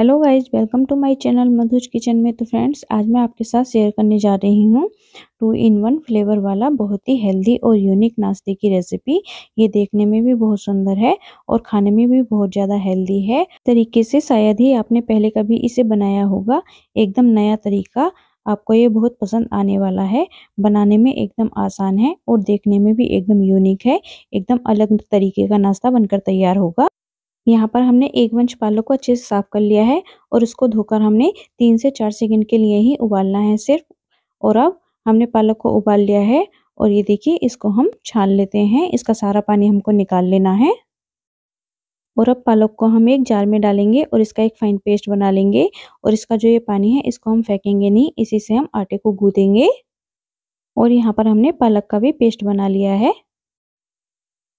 hello guys welcome to my channel Madhu's kitchen में तो friends आज मैं आपके साथ शेयर करने जा रही हूँ टू इन वन फ्लेवर वाला बहुत ही हेल्दी और यूनिक नाश्ते की रेसिपी ये देखने में भी बहुत सुंदर है और खाने में भी बहुत ज़्यादा हेल्दी है तरीके से शायद ही आपने पहले कभी इसे बनाया होगा एकदम नया तरीका आपको ये बहुत पसंद आने वाला है बनाने में एकदम आसान है और देखने में भी एकदम यूनिक है एकदम अलग तरीके का नाश्ता बनकर तैयार होगा यहाँ पर हमने एक वंश पालक को अच्छे से साफ कर लिया है और उसको धोकर हमने तीन से चार सेकंड के लिए ही उबालना है सिर्फ और अब हमने पालक को उबाल लिया है और ये देखिए इसको हम छान लेते हैं इसका सारा पानी हमको निकाल लेना है और अब पालक को हम एक जार में डालेंगे और इसका एक फाइन पेस्ट बना लेंगे और इसका जो ये पानी है इसको हम फेंकेंगे नहीं इसी से हम आटे को गूँधेंगे और यहाँ पर हमने पालक का भी पेस्ट बना लिया है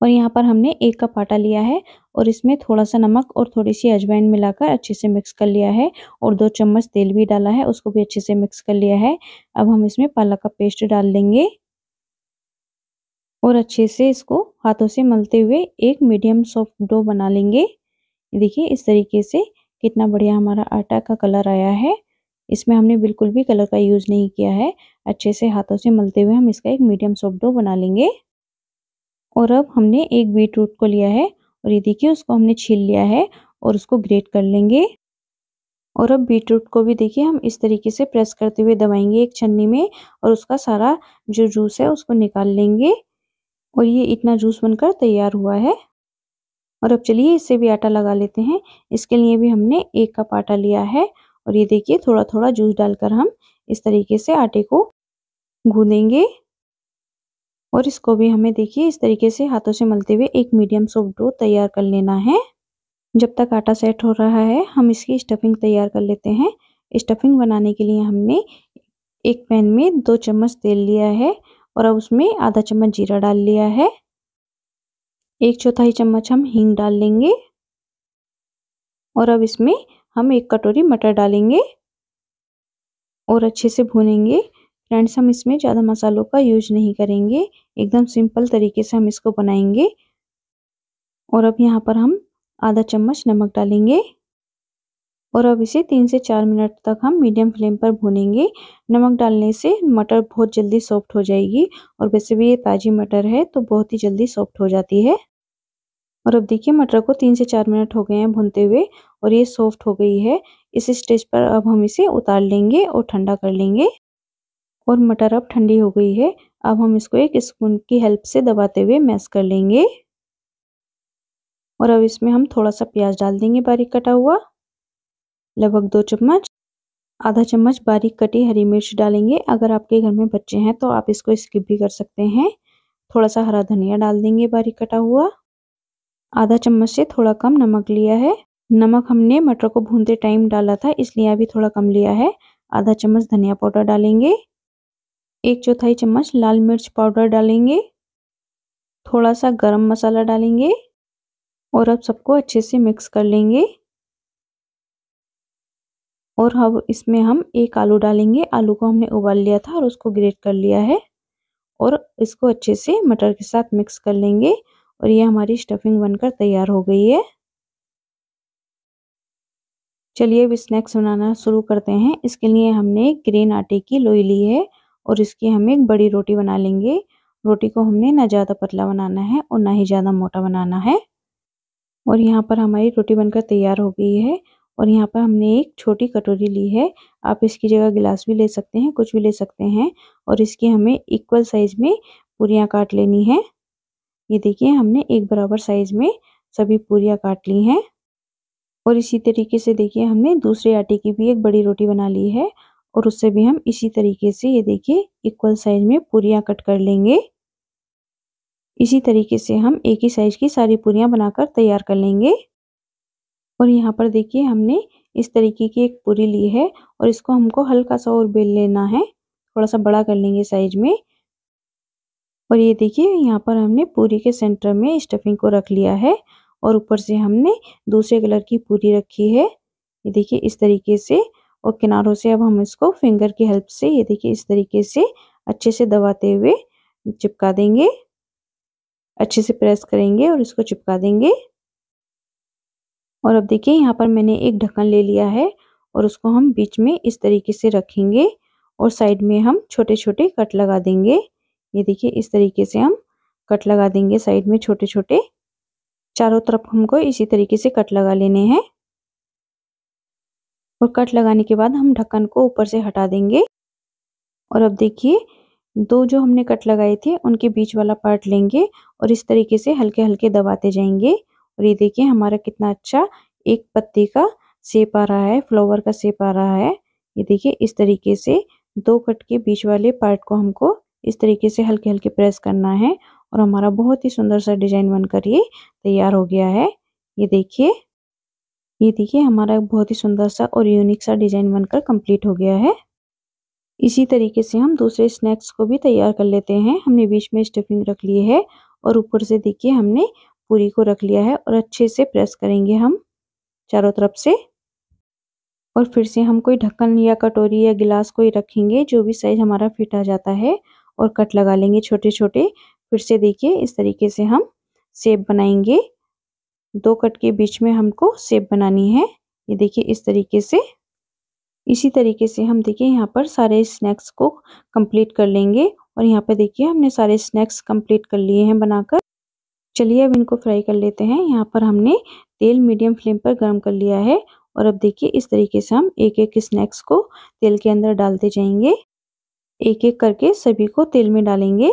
और यहाँ पर हमने एक कप आटा लिया है और इसमें थोड़ा सा नमक और थोड़ी सी अजवाइन मिलाकर अच्छे से मिक्स कर लिया है और दो चम्मच तेल भी डाला है उसको भी अच्छे से मिक्स कर लिया है अब हम इसमें पालक का पेस्ट डाल देंगे और अच्छे से इसको हाथों से मलते हुए एक मीडियम सॉफ्ट डो बना लेंगे देखिए इस तरीके से कितना बढ़िया हमारा आटा का कलर आया है इसमें हमने बिल्कुल भी कलर का यूज़ नहीं किया है अच्छे से हाथों से मलते हुए हम इसका एक मीडियम सॉफ्ट डो बना लेंगे और अब हमने एक बीटरूट को लिया है और ये देखिए उसको हमने छील लिया है और उसको ग्रेट कर लेंगे और अब बीट रूट को भी देखिए हम इस तरीके से प्रेस करते हुए दबाएंगे एक छन्नी में और उसका सारा जो जूस है उसको निकाल लेंगे और ये इतना जूस बनकर तैयार हुआ है और अब चलिए इससे भी आटा लगा लेते हैं इसके लिए भी हमने एक कप आटा लिया है और ये देखिए थोड़ा थोड़ा जूस डालकर हम इस तरीके से आटे को गूंदेंगे और इसको भी हमें देखिए इस तरीके से हाथों से मलते हुए एक मीडियम सॉफ्ट डो तैयार कर लेना है जब तक आटा सेट हो रहा है हम इसकी स्टफिंग तैयार कर लेते हैं स्टफिंग बनाने के लिए हमने एक पैन में दो चम्मच तेल लिया है और अब उसमें आधा चम्मच जीरा डाल लिया है एक चौथाई चम्मच हम हींग डाल लेंगे और अब इसमें हम एक कटोरी मटर डालेंगे और अच्छे से भूनेंगे फ्रेंड्स हम इसमें ज़्यादा मसालों का यूज नहीं करेंगे एकदम सिंपल तरीके से हम इसको बनाएंगे और अब यहाँ पर हम आधा चम्मच नमक डालेंगे और अब इसे तीन से चार मिनट तक हम मीडियम फ्लेम पर भूनेंगे नमक डालने से मटर बहुत जल्दी सॉफ्ट हो जाएगी और वैसे भी ये ताज़ी मटर है तो बहुत ही जल्दी सॉफ्ट हो जाती है और अब देखिए मटर को तीन से चार मिनट हो गए हैं भूनते हुए और ये सॉफ्ट हो गई है इस स्टेज पर अब हम इसे उतार लेंगे और ठंडा कर लेंगे और मटर अब ठंडी हो गई है अब हम इसको एक स्पून की हेल्प से दबाते हुए मैश कर लेंगे और अब इसमें हम थोड़ा सा प्याज डाल देंगे बारीक कटा हुआ लगभग दो चम्मच आधा चम्मच बारीक कटी हरी मिर्च डालेंगे अगर आपके घर में बच्चे हैं तो आप इसको स्किप भी कर सकते हैं थोड़ा सा हरा धनिया डाल देंगे बारीक कटा हुआ आधा चम्मच से थोड़ा कम नमक लिया है नमक हमने मटर को भूनते टाइम डाला था इसलिए अभी थोड़ा कम लिया है आधा चम्मच धनिया पाउडर डालेंगे एक चौथाई चम्मच लाल मिर्च पाउडर डालेंगे थोड़ा सा गरम मसाला डालेंगे और अब सबको अच्छे से मिक्स कर लेंगे और हम हाँ इसमें हम एक आलू डालेंगे आलू को हमने उबाल लिया था और उसको ग्रेट कर लिया है और इसको अच्छे से मटर के साथ मिक्स कर लेंगे और ये हमारी स्टफिंग बनकर तैयार हो गई है चलिए अब स्नैक्स बनाना शुरू करते हैं इसके लिए हमने ग्रीन आटे की लोई ली है और इसकी हम एक बड़ी रोटी बना लेंगे रोटी को हमने ना ज़्यादा पतला बनाना है और ना ही ज़्यादा मोटा बनाना है और यहाँ पर हमारी रोटी बनकर तैयार हो गई है और यहाँ पर हमने एक छोटी कटोरी ली है आप इसकी जगह गिलास भी ले सकते हैं कुछ भी ले सकते हैं और इसकी हमें इक्वल साइज़ में पूरियाँ काट लेनी है ये देखिए हमने एक बराबर साइज़ में सभी पूरियाँ काट ली हैं और इसी तरीके से देखिए हमने दूसरे आटे की भी एक बड़ी रोटी बना ली है और उससे भी हम इसी तरीके से ये देखिए इक्वल साइज में पूरियाँ कट कर लेंगे इसी तरीके से हम एक ही साइज की सारी पूरियाँ बनाकर तैयार कर लेंगे और यहाँ पर देखिए हमने इस तरीके की एक पूरी ली है और इसको हमको हल्का सा और बेल लेना है थोड़ा सा बड़ा कर लेंगे साइज में और ये देखिए यहाँ पर हमने पूरी के सेंटर में स्टफिंग को रख लिया है और ऊपर से हमने दूसरे कलर की पूरी रखी है ये देखिए इस तरीके से और किनारों से अब हम इसको फिंगर की हेल्प से ये देखिए इस तरीके से अच्छे से दबाते हुए चिपका देंगे अच्छे से प्रेस करेंगे और इसको चिपका देंगे और अब देखिए यहाँ पर मैंने एक ढक्कन ले लिया है और उसको हम बीच में इस तरीके से रखेंगे और साइड में हम छोटे छोटे कट लगा देंगे ये देखिए इस तरीके से हम कट लगा देंगे साइड में छोटे छोटे चारों तरफ हमको इसी तरीके से कट लगा लेने हैं और कट लगाने के बाद हम ढक्कन को ऊपर से हटा देंगे और अब देखिए दो जो हमने कट लगाए थे उनके बीच वाला पार्ट लेंगे और इस तरीके से हल्के हल्के दबाते जाएंगे और ये देखिए हमारा कितना अच्छा एक पत्ती का सेप आ रहा है फ्लावर का सेप आ रहा है ये देखिए इस तरीके से दो कट के बीच वाले पार्ट को हमको इस तरीके से हल्के हल्के प्रेस करना है और हमारा बहुत ही सुंदर सा डिजाइन बनकर ये तैयार हो गया है ये देखिए ये देखिए हमारा एक बहुत ही सुंदर सा और यूनिक सा डिजाइन बनकर कंप्लीट हो गया है इसी तरीके से हम दूसरे स्नैक्स को भी तैयार कर लेते हैं हमने बीच में स्टफिंग रख ली है और ऊपर से देखिए हमने पूरी को रख लिया है और अच्छे से प्रेस करेंगे हम चारों तरफ से और फिर से हम कोई ढक्कन या कटोरी या गिलास कोई रखेंगे जो भी साइज हमारा फिट आ जाता है और कट लगा लेंगे छोटे छोटे फिर से देखिए इस तरीके से हम सेप बनाएंगे दो कट के बीच में हमको सेप बनानी है ये देखिए इस तरीके से इसी तरीके से हम देखिए यहाँ पर सारे स्नैक्स को कंप्लीट कर लेंगे और यहाँ पर देखिए हमने सारे स्नैक्स कंप्लीट कर लिए हैं बनाकर चलिए अब इनको फ्राई कर लेते हैं यहाँ पर हमने तेल मीडियम फ्लेम पर गर्म कर लिया है और अब देखिए इस तरीके से हम एक एक स्नैक्स को तेल के अंदर डालते जाएंगे एक एक करके सभी को तेल में डालेंगे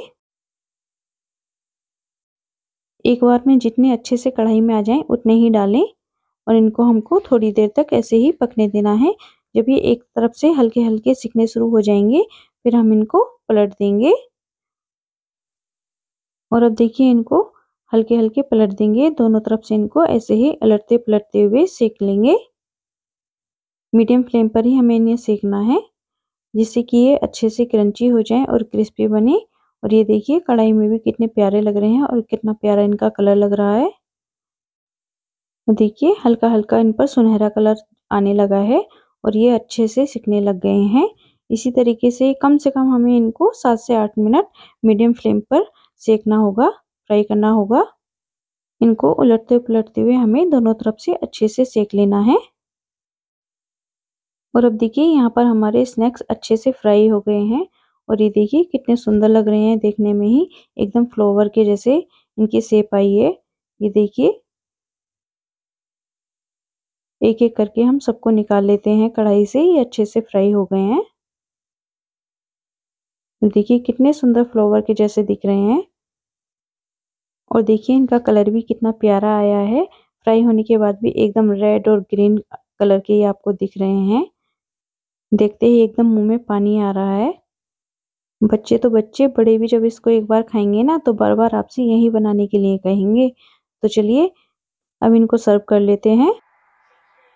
एक बार में जितने अच्छे से कढ़ाई में आ जाएं उतने ही डालें और इनको हमको थोड़ी देर तक ऐसे ही पकने देना है जब ये एक तरफ से हल्के हल्के सिकने शुरू हो जाएंगे फिर हम इनको पलट देंगे और अब देखिए इनको हल्के हल्के पलट देंगे दोनों तरफ से इनको ऐसे ही अलटते पलटते हुए सेक लेंगे मीडियम फ्लेम पर ही हमें इन्हें सेकना है जिससे कि ये अच्छे से क्रंची हो जाए और क्रिस्पी बने और ये देखिए कढ़ाई में भी कितने प्यारे लग रहे हैं और कितना प्यारा इनका कलर लग रहा है देखिए हल्का हल्का इन पर सुनहरा कलर आने लगा है और ये अच्छे से सिकने लग गए हैं इसी तरीके से कम से कम हमें इनको सात से आठ मिनट मीडियम फ्लेम पर सेकना होगा फ्राई करना होगा इनको उलटते पुलटते हुए हमें दोनों तरफ से अच्छे से सेक लेना है और अब देखिए यहाँ पर हमारे स्नैक्स अच्छे से फ्राई हो गए हैं और ये देखिए कितने सुंदर लग रहे हैं देखने में ही एकदम फ्लोवर के जैसे इनकी सेप आई है ये देखिए एक एक करके हम सबको निकाल लेते हैं कढ़ाई से ये अच्छे से फ्राई हो गए हैं देखिए कितने सुंदर फ्लोवर के जैसे दिख रहे हैं और देखिए इनका कलर भी कितना प्यारा आया है फ्राई होने के बाद भी एकदम रेड और ग्रीन कलर के ये आपको दिख रहे हैं देखते ही एकदम मुंह में पानी आ रहा है बच्चे तो बच्चे बड़े भी जब इसको एक बार खाएंगे ना तो बार बार आपसे यही बनाने के लिए कहेंगे तो चलिए अब इनको सर्व कर लेते हैं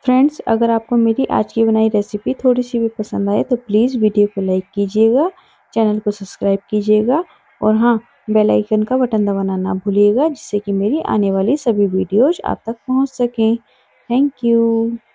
फ्रेंड्स अगर आपको मेरी आज की बनाई रेसिपी थोड़ी सी भी पसंद आए तो प्लीज़ वीडियो को लाइक कीजिएगा चैनल को सब्सक्राइब कीजिएगा और हाँ बेल आइकन का बटन दबाना ना भूलिएगा जिससे कि मेरी आने वाली सभी वीडियोज आप तक पहुँच सकें थैंक यू